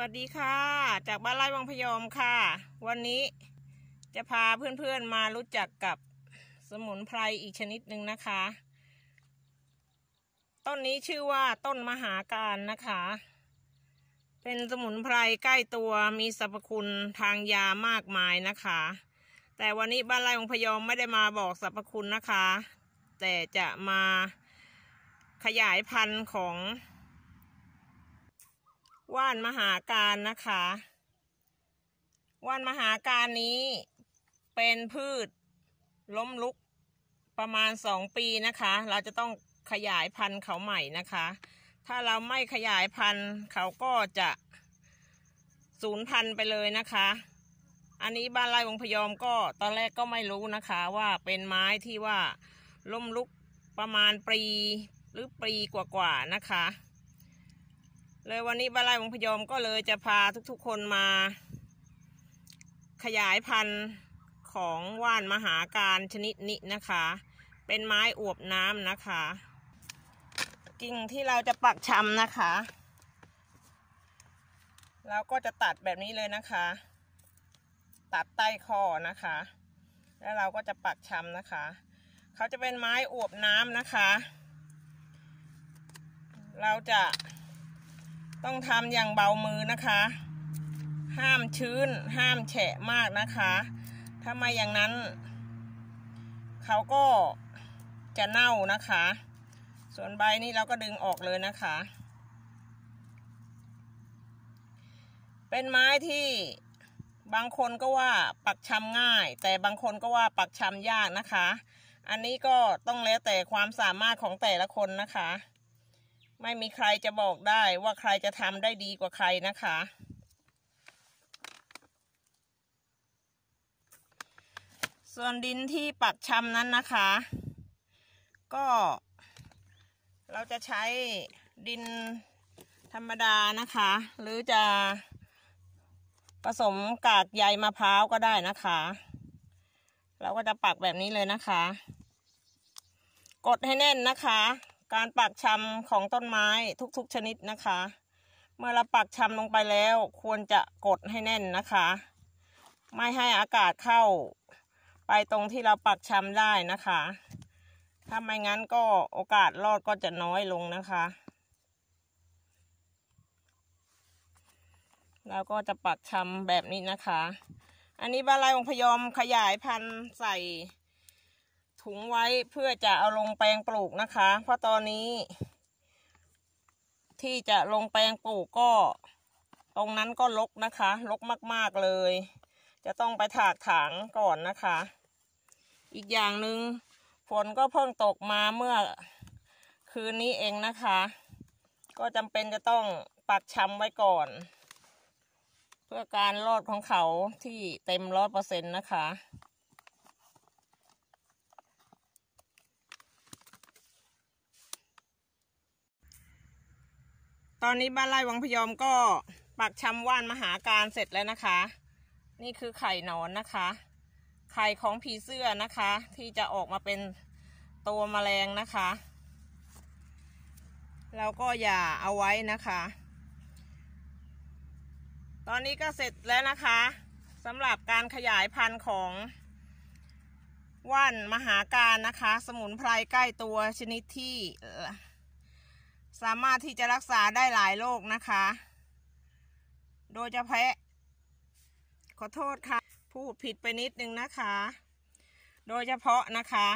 วัสดีค่ะจากบ้านไร่วังพยอมค่ะ วันนี้จะพาเพื่อนๆมารู้จักกับสมุนไพรอีกชนิดหนึ่งนะคะต้นนี้ชื่อว่าต้นมหาการนะคะ เป็นสมุนไพรใกล้ตัวมีสรรพคุณทางยามากมายนะคะ แต่วันนี้บ้านไร่วังพยอมไม่ได้มาบอกสรรพคุณนะคะ แต่จะมาขยายพันธุ์ของว่านมหาการนะคะว่านมหาการนี้เป็นพืชล้มลุกประมาณสองปีนะคะ เราจะต้องขยายพันธุ์เขาใหม่นะคะ ถ้าเราไม่ขยายพันธุ์เขาก็จะสูญพันธุ์ไปเลยนะคะ อันนี้บ้านไร่วงพยอมก็ตอนแรกก็ไม่รู้นะคะ ว่าเป็นไม้ที่ว่าล้มลุกประมาณปีหรือปีกว่าๆนะคะเลยวันนี้บ้านไร่วงพยอมก็เลยจะพาทุกๆคนมา ขยายพันธุ์ของว่านมหาการชนิดนี้นะคะ เป็นไม้อวบน้ำนะคะ กิ่งที่เราจะปักชำนะคะ เราก็จะตัดแบบนี้เลยนะคะ ตัดใต้คอนะคะ แล้วเราก็จะปักชำนะคะ เขาจะเป็นไม้อวบน้ำนะคะ เราจะต้องทำอย่างเบามือนะคะ ห้ามชื้น ห้ามแฉะมากนะคะถ้าไม่อย่างนั้น เขาก็จะเน่านะคะ ส่วนใบนี้เราก็ดึงออกเลยนะคะ เป็นไม้ที่บางคนก็ว่าปักชำง่าย แต่บางคนก็ว่าปักชำยากนะคะ อันนี้ก็ต้องแล้วแต่ความสามารถของแต่ละคนนะคะไม่มีใครจะบอกได้ว่าใครจะทำได้ดีกว่าใครนะคะ ส่วนดินที่ปักชำนั้นนะคะ ก็เราจะใช้ดินธรรมดานะคะ หรือจะผสมกากใยมะพร้าวก็ได้นะคะ เราก็จะปักแบบนี้เลยนะคะ กดให้แน่นนะคะการปักชำของต้นไม้ทุกๆชนิดนะคะ เมื่อเราปักชำลงไปแล้วควรจะกดให้แน่นนะคะ ไม่ให้อากาศเข้าไปตรงที่เราปักชำได้นะคะ ถ้าไม่งั้นก็โอกาสรอดก็จะน้อยลงนะคะ แล้วก็จะปักชำแบบนี้นะคะ อันนี้บาลายองพยอมขยายพันธุ์ใส่ถุงไว้เพื่อจะเอาลงแปลงปลูกนะคะ เพราะตอนนี้ที่จะลงแปลงปลูกก็ ตรงนั้นก็ลกนะคะ ลกมากๆเลย จะต้องไปถากถางก่อนนะคะ อีกอย่างหนึง่งฝนก็เพิ่งตกมาเมื่อคืนนี้เองนะคะ ก็จำเป็นจะต้องปักช้ำไว้ก่อน เพื่อการรอดของเขาที่เต็มร้อยเปอร์เซ็นต์นะคะตอนนี้บ้านไร่วังพยอมก็ปักชำว่านมหาการเสร็จแล้วนะคะ นี่คือไข่นอนนะคะ ไข่ของผีเสื้อนะคะ ที่จะออกมาเป็นตัวมแมลงนะคะ เราก็อย่าเอาไว้นะคะ ตอนนี้ก็เสร็จแล้วนะคะสำหรับการขยายพันธุ์ของว่านมหาการนะคะ สมุนไพรใกล้ตัวชนิดที่สามารถที่จะรักษาได้หลายโรคนะคะ โดยจะแพ้ ขอโทษค่ะ พูดผิดไปนิดนึงนะคะ โดยเฉพาะนะคะ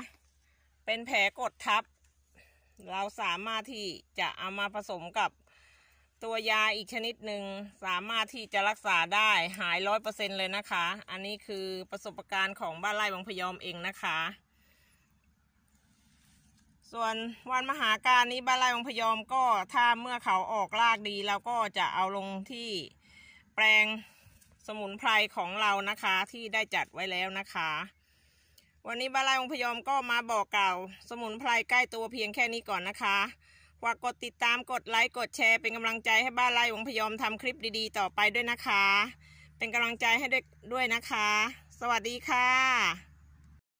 เป็นแผลกดทับ เราสามารถที่จะเอามาผสมกับตัวยาอีกชนิดหนึ่งสามารถที่จะรักษาได้หายร้อยเปอร์เซ็นเลยนะคะ อันนี้คือประสบการณ์ของบ้านไร่บางพยอมเองนะคะส่วนวันมหาการนี้บ้านไร่องพยอมก็ถ้าเมื่อเขาออกรากดีเราก็จะเอาลงที่แปลงสมุนไพรของเรานะคะที่ได้จัดไว้แล้วนะคะ วันนี้บ้านไร่องพยอมก็มาบอกเก่าสมุนไพรใกล้ตัวเพียงแค่นี้ก่อนนะคะฝากกดติดตามกดไลค์กดแชร์ เป็นกำลังใจให้บ้านไร่องพยอมทำคลิปดีๆ ต่อไปด้วยนะคะ เป็นกำลังใจให้ด้วยด้วยนะคะ สวัสดีค่ะ